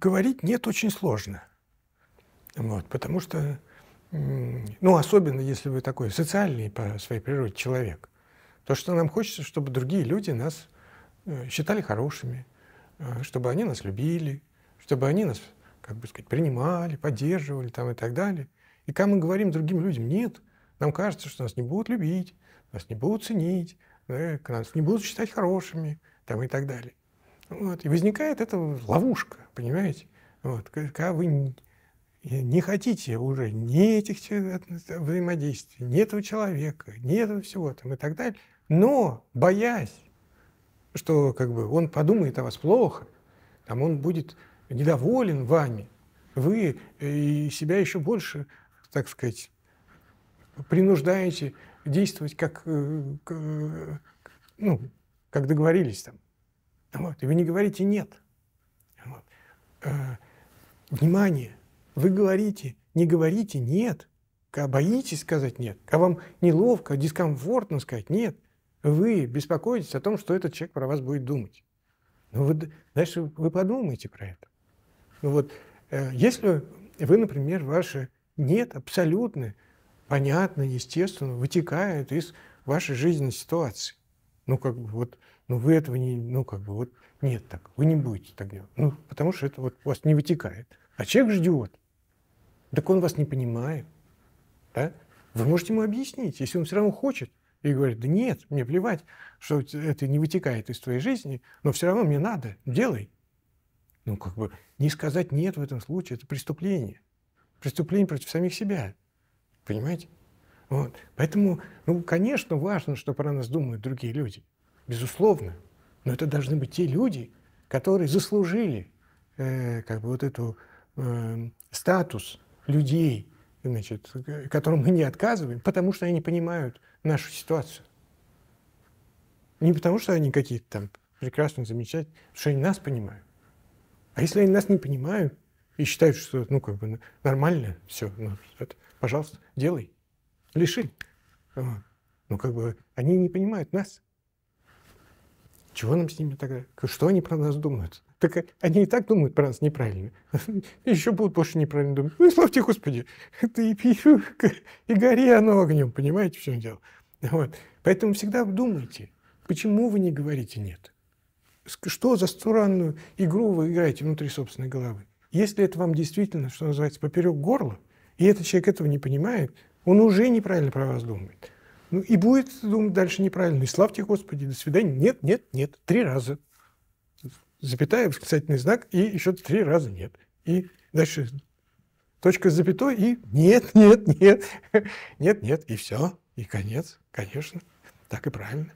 говорить «нет» очень сложно. Вот, потому что, ну, особенно если вы такой социальный по своей природе человек, то, что нам хочется, чтобы другие люди нас э, считали хорошими, э, чтобы они нас любили, чтобы они нас, как бы сказать, принимали, поддерживали там и так далее. И когда мы говорим другим людям «нет», нам кажется, что нас не будут любить, нас не будут ценить, нас не будут считать хорошими там и так далее. Вот. И возникает эта ловушка, понимаете? Вот. Когда вы не хотите уже ни этих взаимодействий, ни этого человека, ни этого всего там и так далее, но боясь, что как бы он подумает о вас плохо, там он будет недоволен вами, вы э, и себя еще больше, так сказать, принуждаете действовать как, э, э, ну, как договорились там. Вот. И вы не говорите «нет». Вот. Э, внимание, вы говорите, не говорите «нет». а боитесь сказать «нет», а вам неловко, дискомфортно сказать «нет», вы беспокоитесь о том, что этот человек про вас будет думать. Ну, вы, дальше вы подумайте про это. Ну, вот, э, если вы, например, ваше «нет» абсолютно понятно, естественно, вытекает из вашей жизненной ситуации ну как бы вот, ну вы этого не, ну как бы вот, нет так, вы не будете так делать. Ну, потому что это вот у вас не вытекает. А человек ждет. Так он вас не понимает. Да? Вы можете ему объяснить, если он все равно хочет. И говорит, да нет, мне плевать, что это не вытекает из твоей жизни, но все равно мне надо, делай. Ну, как бы не сказать нет в этом случае, это преступление. Преступление против самих себя. Понимаете? Вот. Поэтому, ну, конечно, важно, что про нас думают другие люди. Безусловно. Но это должны быть те люди, которые заслужили э, как бы вот эту э, статус людей, значит, которым мы не отказываем, потому что они понимают нашу ситуацию. Не потому что они какие-то там прекрасные, замечательные, потому что они нас понимают. А если они нас не понимают и считают, что ну как бы нормально, все, ну, это, пожалуйста, делай лишили. Ну, как бы, они не понимают нас. Чего нам с ними тогда? Что они про нас думают? Так они и так думают про нас неправильно. Еще будут больше неправильно думать. Ну, славьте Господи, это и пью, и гори оно огнем, понимаете, в чем дело. Вот. Поэтому всегда думайте, почему вы не говорите «нет». Что за странную игру вы играете внутри собственной головы? Если это вам действительно, что называется, поперек горла, и этот человек этого не понимает, он уже неправильно про вас думает. Ну и будет думать дальше неправильно. И славьте Господи, до свидания. Нет, нет, нет. Три раза. Запятая, восклицательный знак, и еще три раза нет. И дальше точка с запятой, и нет, нет, нет, нет, нет, и все, и конец, конечно, так и правильно.